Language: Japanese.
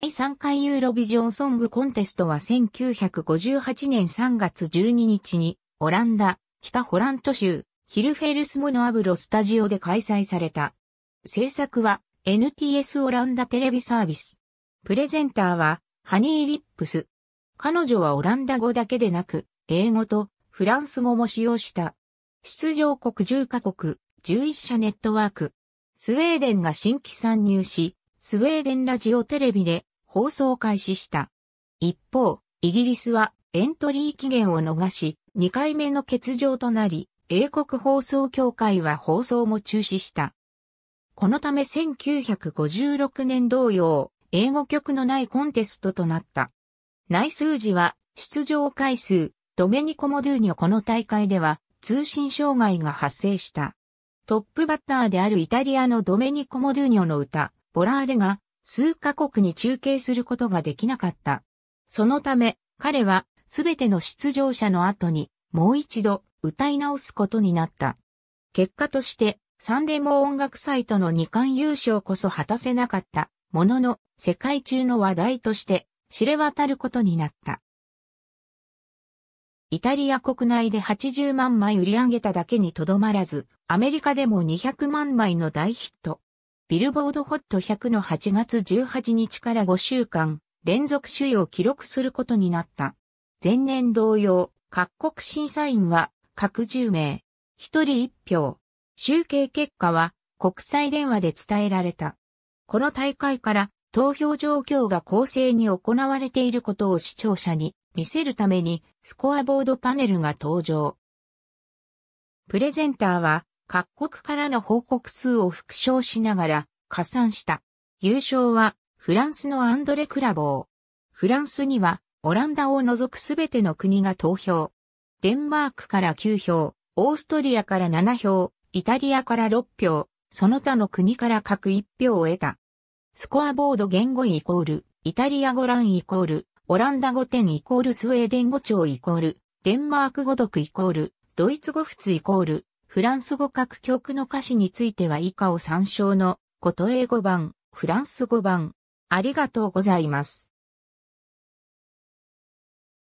第3回ユーロビジョンソングコンテストは1958年3月12日に、オランダ、北ホラント州、ヒルフェルスモノアブロスタジオで開催された。制作は NTS オランダテレビサービス。プレゼンターはハニーリップス。彼女はオランダ語だけでなく、英語とフランス語も使用した。出場国10カ国、11社ネットワーク。スウェーデンが新規参入し、スウェーデンラジオテレビで放送開始した。一方、イギリスはエントリー期限を逃し、2回目の欠場となり、英国放送協会は放送も中止した。このため1956年同様、英語曲のないコンテストとなった。内数字は出場回数、ドメニコ・モドゥーニョこの大会では通信障害が発生した。トップバッターであるイタリアのドメニコ・モドゥーニョの歌、ボラーレが数カ国に中継することができなかった。そのため、彼はすべての出場者の後にもう一度歌い直すことになった。結果として、サンデモ音楽サイトの2冠優勝こそ果たせなかった、ものの世界中の話題として知れ渡ることになった。イタリア国内で80万枚売り上げただけにとどまらず、アメリカでも200万枚の大ヒット。ビルボードホット100の8月18日から5週間、連続首位を記録することになった。前年同様、各国審査員は各10名、1人1票。集計結果は国際電話で伝えられた。この大会から投票状況が公正に行われていることを視聴者に見せるためにスコアボードパネルが登場。プレゼンターは各国からの報告数を復唱しながら加算した。優勝はフランスのアンドレ・クラボー。フランスにはオランダを除くすべての国が投票。デンマークから9票、オーストリアから7票、イタリアから6票、その他の国から各1票を得た。スコアボード言語イコール、イタリア語欄イコール、オランダ語点イコールスウェーデン語長イコール、デンマーク語読イコール、ドイツ語仏イコール、フランス語各曲の歌詞については以下を参照のこと英語版、フランス語版。ありがとうございます。